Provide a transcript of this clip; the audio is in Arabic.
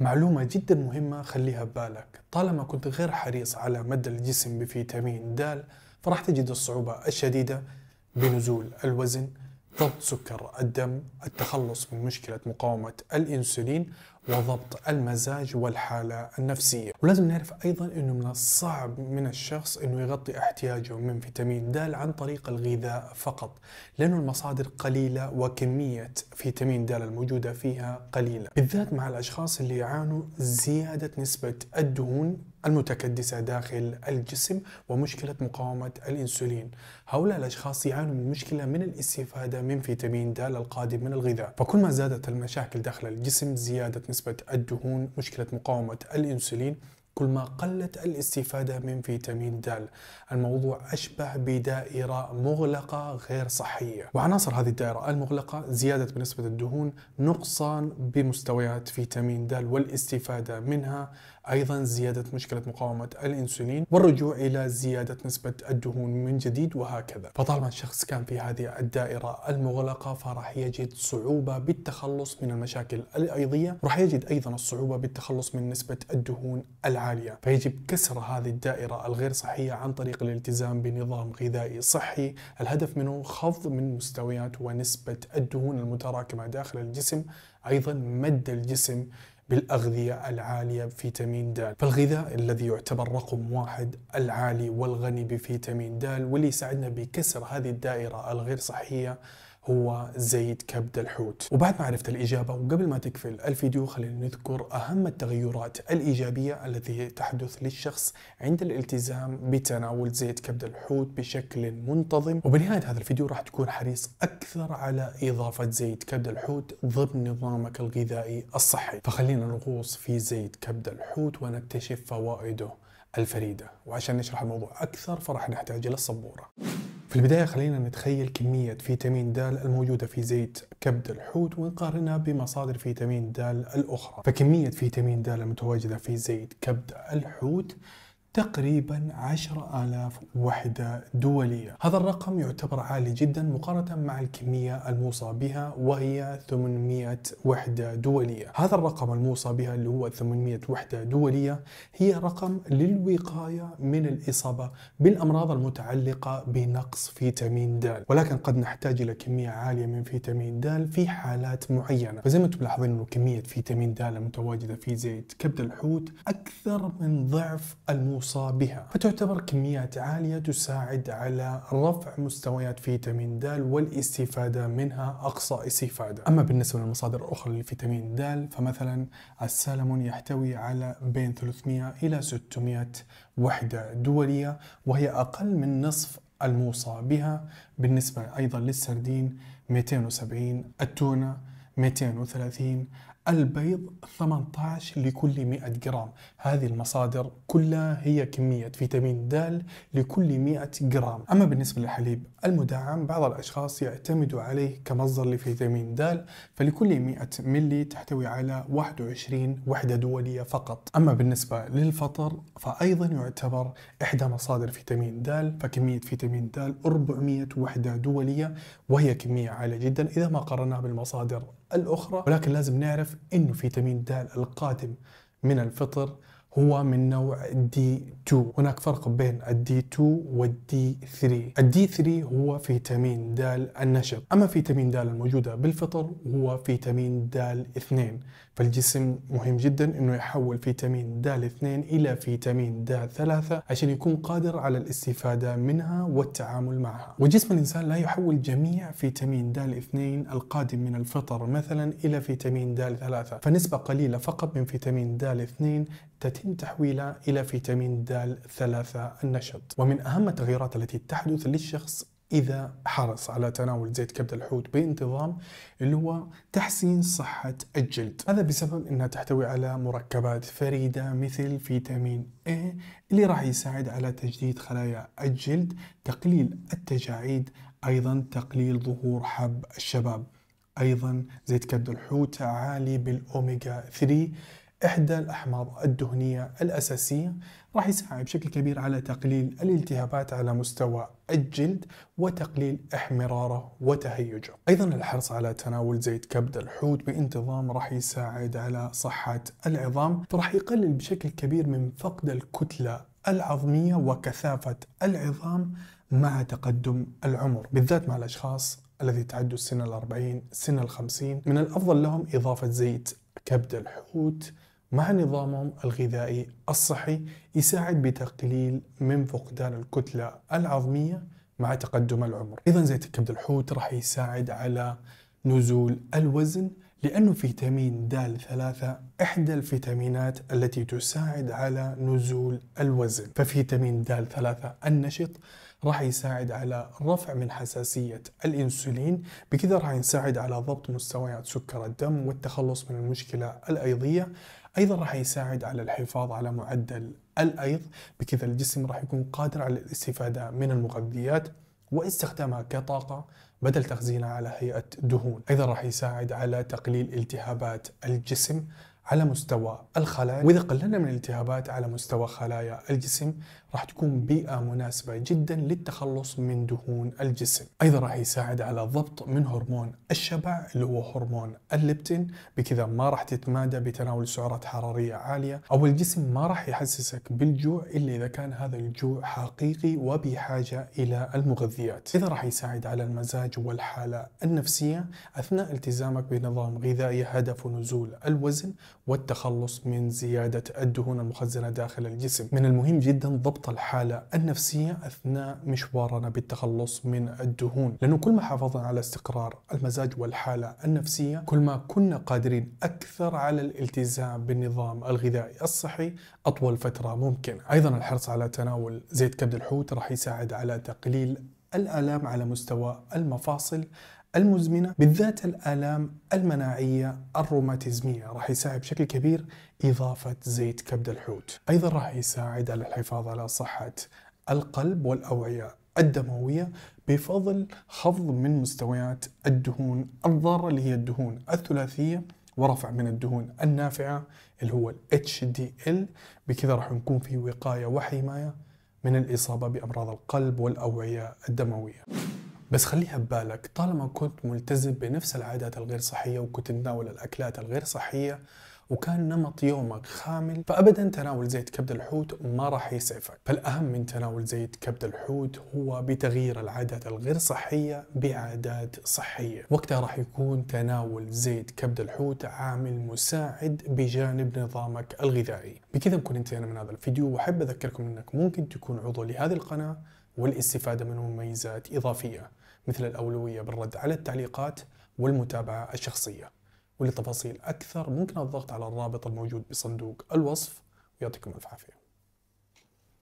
معلومة جدا مهمة خليها ببالك طالما كنت غير حريص على مد الجسم بفيتامين د فراح تجد الصعوبة الشديدة بنزول الوزن ضبط سكر الدم التخلص من مشكلة مقاومة الإنسولين وضبط المزاج والحالة النفسية ولازم نعرف أيضا أنه من الصعب من الشخص أنه يغطي احتياجه من فيتامين د عن طريق الغذاء فقط لأنه المصادر قليلة وكمية فيتامين د الموجودة فيها قليلة بالذات مع الأشخاص اللي يعانوا زيادة نسبة الدهون المتكدسة داخل الجسم ومشكلة مقاومة الإنسولين هؤلاء الأشخاص يعانون من مشكلة من الاستفادة من فيتامين د القادم من الغذاء فكل ما زادت المشاكل داخل الجسم زيادة نسبة الدهون مشكلة مقاومة الإنسولين كل ما قلت الاستفادة من فيتامين د الموضوع أشبه بدائرة مغلقة غير صحية وعناصر هذه الدائرة المغلقة زيادة بنسبة الدهون نقصان بمستويات فيتامين د والاستفادة منها أيضا زيادة مشكلة مقاومة الأنسولين والرجوع إلى زيادة نسبة الدهون من جديد وهكذا فطالما الشخص كان في هذه الدائرة المغلقة فراح يجد صعوبة بالتخلص من المشاكل الأيضية راح يجد أيضا الصعوبة بالتخلص من نسبة الدهون العالية عالية فيجب كسر هذه الدائرة الغير صحية عن طريق الالتزام بنظام غذائي صحي الهدف منه خفض من مستويات ونسبة الدهون المتراكمة داخل الجسم أيضا مد الجسم بالأغذية العالية بفيتامين د فالغذاء الذي يعتبر رقم واحد العالي والغني بفيتامين د واللي يساعدنا بكسر هذه الدائرة الغير صحية هو زيت كبد الحوت وبعد ما عرفت الإجابة وقبل ما تقفل الفيديو خلينا نذكر أهم التغيرات الإيجابية التي تحدث للشخص عند الالتزام بتناول زيت كبد الحوت بشكل منتظم وبنهاية هذا الفيديو راح تكون حريص أكثر على إضافة زيت كبد الحوت ضمن نظامك الغذائي الصحي فخلينا نغوص في زيت كبد الحوت ونكتشف فوائده الفريدة وعشان نشرح الموضوع أكثر فراح نحتاج إلى الصبورة في البداية خلينا نتخيل كمية فيتامين د الموجودة في زيت كبد الحوت ونقارنها بمصادر فيتامين د الأخرى فكمية فيتامين د المتواجدة في زيت كبد الحوت تقريبا 10000 وحدة دولية هذا الرقم يعتبر عالي جدا مقارنة مع الكمية الموصى بها وهي 800 وحدة دولية هذا الرقم الموصى بها اللي هو 800 وحدة دولية هي رقم للوقاية من الإصابة بالأمراض المتعلقة بنقص فيتامين د ولكن قد نحتاج إلى كمية عالية من فيتامين د في حالات معينة فزي ما انتم ملاحظين أنه كمية فيتامين د المتواجدة في زيت كبد الحوت أكثر من ضعف الموصى الموصى بها فتعتبر كميات عالية تساعد على رفع مستويات فيتامين د والاستفادة منها أقصى استفادة أما بالنسبة للمصادر الأخرى للفيتامين د فمثلا السالمون يحتوي على بين 300 إلى 600 وحدة دولية وهي أقل من نصف الموصى بها بالنسبة أيضا للسردين 270 التونة 230 البيض 18 لكل 100 جرام هذه المصادر كلها هي كمية فيتامين د لكل 100 جرام أما بالنسبة للحليب المدعم بعض الأشخاص يعتمدوا عليه كمصدر لفيتامين د فلكل 100 ملي تحتوي على 21 وحدة دولية فقط أما بالنسبة للفطر فأيضا يعتبر إحدى مصادر فيتامين د فكمية فيتامين د 400 وحدة دولية وهي كمية عالية جدا إذا ما قررناها بالمصادر الاخرى ولكن لازم نعرف انه فيتامين د القادم من الفطر هو من نوع دي 2 هناك فرق بين الدي 2 والدي 3 الدي 3 هو فيتامين د النشط أما فيتامين د الموجودة بالفطر هو فيتامين د 2 فالجسم مهم جدا أنه يحول فيتامين د 2 إلى فيتامين د 3 عشان يكون قادر على الاستفادة منها والتعامل معها وجسم الإنسان لا يحول جميع فيتامين د 2 القادم من الفطر مثلا إلى فيتامين د 3 فنسبة قليلة فقط من فيتامين د 2 تتم تحويلها إلى فيتامين د ثلاثة النشط ومن أهم التغيرات التي تحدث للشخص إذا حرص على تناول زيت كبد الحوت بانتظام اللي هو تحسين صحة الجلد هذا بسبب أنها تحتوي على مركبات فريدة مثل فيتامين A اللي راح يساعد على تجديد خلايا الجلد تقليل التجاعيد أيضا تقليل ظهور حب الشباب أيضا زيت كبد الحوت عالي بالأوميجا 3 إحدى الأحماض الدهنية الأساسية راح يساعد بشكل كبير على تقليل الالتهابات على مستوى الجلد وتقليل احمراره وتهيجه أيضا الحرص على تناول زيت كبد الحوت بانتظام راح يساعد على صحة العظام فراح يقلل بشكل كبير من فقد الكتلة العظمية وكثافة العظام مع تقدم العمر بالذات مع الأشخاص الذي تعدوا السنة الأربعين سنة الخمسين من الأفضل لهم إضافة زيت كبد الحوت مع نظامهم الغذائي الصحي يساعد بتقليل من فقدان الكتلة العظمية مع تقدم العمر أيضا زيت الكبد الحوت راح يساعد على نزول الوزن لأنه فيتامين د ثلاثة إحدى الفيتامينات التي تساعد على نزول الوزن ففيتامين د ثلاثة النشط راح يساعد على رفع من حساسية الإنسولين بكذا راح يساعد على ضبط مستويات سكر الدم والتخلص من المشكلة الأيضية ايضا راح يساعد على الحفاظ على معدل الايض بكذا الجسم راح يكون قادر على الاستفاده من المغذيات واستخدامها كطاقه بدل تخزينها على هيئه دهون ايضا راح يساعد على تقليل التهابات الجسم على مستوى الخلايا واذا قللنا من الالتهابات على مستوى خلايا الجسم راح تكون بيئه مناسبه جدا للتخلص من دهون الجسم ايضا راح يساعد على ضبط من هرمون الشبع اللي هو هرمون الليبتين بكذا ما راح تتمادى بتناول سعرات حراريه عاليه او الجسم ما راح يحسسك بالجوع الا اذا كان هذا الجوع حقيقي وبحاجه الى المغذيات اذا راح يساعد على المزاج والحاله النفسيه اثناء التزامك بنظام غذائي هدف نزول الوزن والتخلص من زيادة الدهون المخزنة داخل الجسم من المهم جدا ضبط الحالة النفسية أثناء مشوارنا بالتخلص من الدهون لأنه كل ما حافظنا على استقرار المزاج والحالة النفسية كل ما كنا قادرين أكثر على الالتزام بالنظام الغذائي الصحي أطول فترة ممكنة أيضا الحرص على تناول زيت كبد الحوت راح يساعد على تقليل الآلام على مستوى المفاصل المزمنة بالذات الآلام المناعية الروماتيزمية راح يساعد بشكل كبير إضافة زيت كبد الحوت أيضا راح يساعد على الحفاظ على صحة القلب والأوعية الدموية بفضل خفض من مستويات الدهون الضارة اللي هي الدهون الثلاثية ورفع من الدهون النافعة اللي هو ال HDL بكذا راح نكون في وقاية وحماية من الإصابة بأمراض القلب والأوعية الدموية بس خليها ببالك طالما كنت ملتزم بنفس العادات الغير صحية وكنت تتناول الأكلات الغير صحية وكان نمط يومك خامل فابدا تناول زيت كبد الحوت ما راح يسعفك فالاهم من تناول زيت كبد الحوت هو بتغيير العادات الغير صحيه بعادات صحيه وقتها راح يكون تناول زيت كبد الحوت عامل مساعد بجانب نظامك الغذائي بكذا نكون انتهينا من هذا الفيديو واحب اذكركم انك ممكن تكون عضو لهذه القناه والاستفادة من مميزات إضافية مثل الأولوية بالرد على التعليقات والمتابعة الشخصية ولتفاصيل أكثر ممكن الضغط على الرابط الموجود بصندوق الوصف ويعطيكم ألف عافية